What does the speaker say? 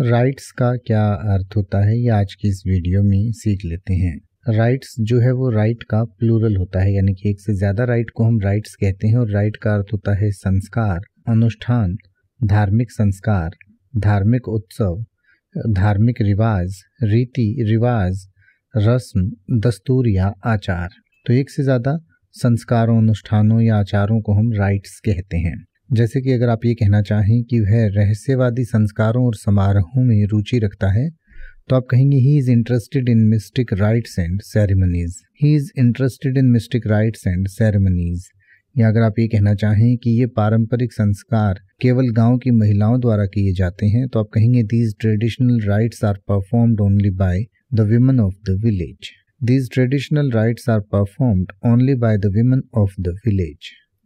rights का क्या अर्थ होता है ये आज की इस वीडियो में सीख लेते हैं राइट्स जो है वो राइट का प्लूरल होता है यानी कि एक से ज़्यादा राइट को हम राइट्स कहते हैं और राइट का अर्थ होता है संस्कार अनुष्ठान धार्मिक संस्कार धार्मिक उत्सव धार्मिक रिवाज रीति रिवाज रस्म दस्तूर या आचार तो एक से ज़्यादा संस्कारों अनुष्ठानों या आचारों को हम राइट्स कहते हैं जैसे कि अगर आप ये कहना चाहें कि वह रहस्यवादी संस्कारों और समारोहों में रुचि रखता है तो आप कहेंगे he is interested in mystic rites and ceremonies he is interested in mystic rites and ceremonies या अगर आप ये कहना चाहें कि ये पारंपरिक संस्कार केवल गांव की महिलाओं द्वारा किए जाते हैं तो आप कहेंगे these traditional rites are performed only by the women of the village these traditional rites are performed only by the women of the village